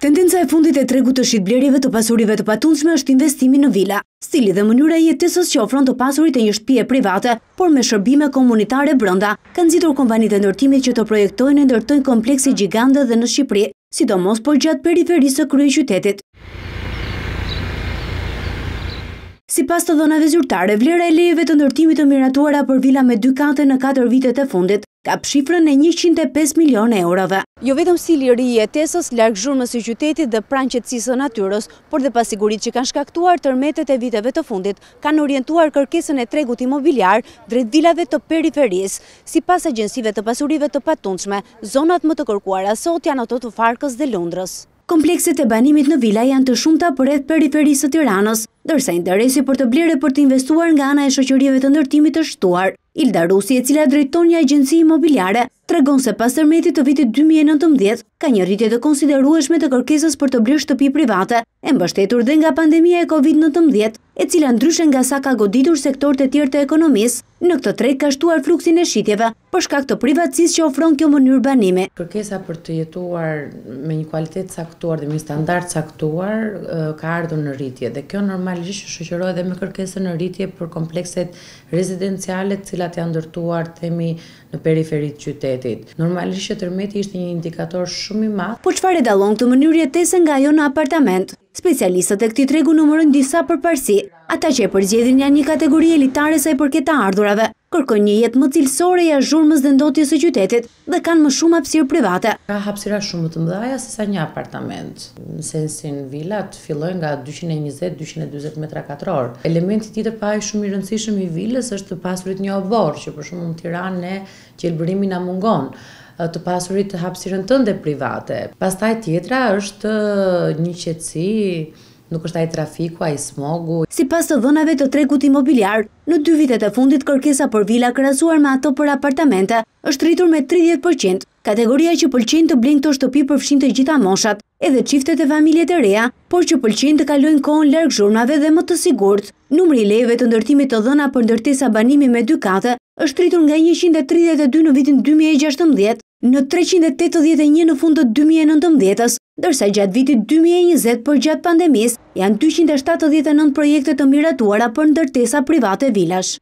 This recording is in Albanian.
Tendenca e fundit e tregut të shqitblerjeve të pasurive të patunshme është investimi në vila, stili dhe mënyra i e që sosqofron të pasurit e një shpje private, por me shërbime komunitare brënda, kanë zitur kompanit e ndërtimit që të projektojnë e ndërtojnë kompleksi gjigande dhe në Shqipri, sidomos po gjatë periferisë të kryë qytetit. Si pas të dhona vizurtare, vlera e lejeve të ndërtimit të miratuara për vila me dy kate në 4 vitet e fundit, ka shifrën e 105 milion eurove. Jo vetëm si liri i etesës, larkë zhurmës i qytetit dhe pranë në natyros, por dhe pasigurit që kanë shkaktuar tërmetet e viteve të fundit, kanë orientuar kërkesën e tregut imobiliar drejt vilave të periferis, si pas agjensive të pasurive të patunçme, zonat më të kërkuar asot janë ato të farkës dhe lundrës komplekset e banimit në vila janë të shumë të përreth periferisë të tiranës, dërsa interesi për të blire për të investuar nga ana e shëqërjeve të ndërtimit të shtuar. Ilda Rusi, e cila drejton një agjensi imobiliare, tregon se pas tërmetit të vitit 2019, ka një rritje të konsiderueshme të kërkesës për të blirë shtëpi private, e mbështetur dhe nga pandemija e COVID-19, e cila ndryshen nga sa ka goditur sektor të tjerë të ekonomis, në këtë trejt ka shtuar fluksin e shqitjeve, përshka këtë privatsis që ofron kjo mënyrë banimi. Kërkesa për të jetuar me një kualitet saktuar dhe me standart saktuar ka ardhë në rritje, dhe kjo normalisht shëqërojë dhe me kërkesë në rritje për komplekset rezidencialet cilat janë ndërtuar temi në periferit qytetit. Normalisht që tërmeti ishte një indikator shumë i matë. Po qëfar e dalon këtë mënyrë jetese nga jo në apartament? Specialistët e këti tregu numërën disa përparsi, ata që e përgjedhin janë një kategori elitare sa i përketa ardhurave, kërkën një jetë më cilësore i azhurmës dhe ndotjes e qytetit dhe kanë më shumë apsirë private. Ka hapsira shumë më të mdhaja se sa një apartament, në sensin villat fillojnë nga 220-220 metra katror. Elementit i të paj shumë i rëndësishëm i villës është të pasurit një oborë, që për shumë më tira në qelëbërimi nga mungonë të pasurit të hapsirën tënde private. Pastaj tjetra është një qëtësi, nuk është taj trafiku, i smogu. Si pas të dhënave të tregut imobiliar, në dy vitet e fundit kërkesa për vila krasuar me ato për apartamente është rritur me 30%, kategoria që pëlqen të blinë të shtëpi përfshin të gjitha moshat, edhe qiftet e familjet e reja, por që pëlqen të kalojnë kohën lërgë zhurnave dhe më të sigurt. Numri leve të ndërtimit të dhëna për ndërtesa banimi me dy kate është rritur nga 132 në vitin 2016, në 381 në fundët 2019, dërsa gjatë vitit 2020 për gjatë pandemis janë 279 projekte të miratuara për ndërtesa private vilash.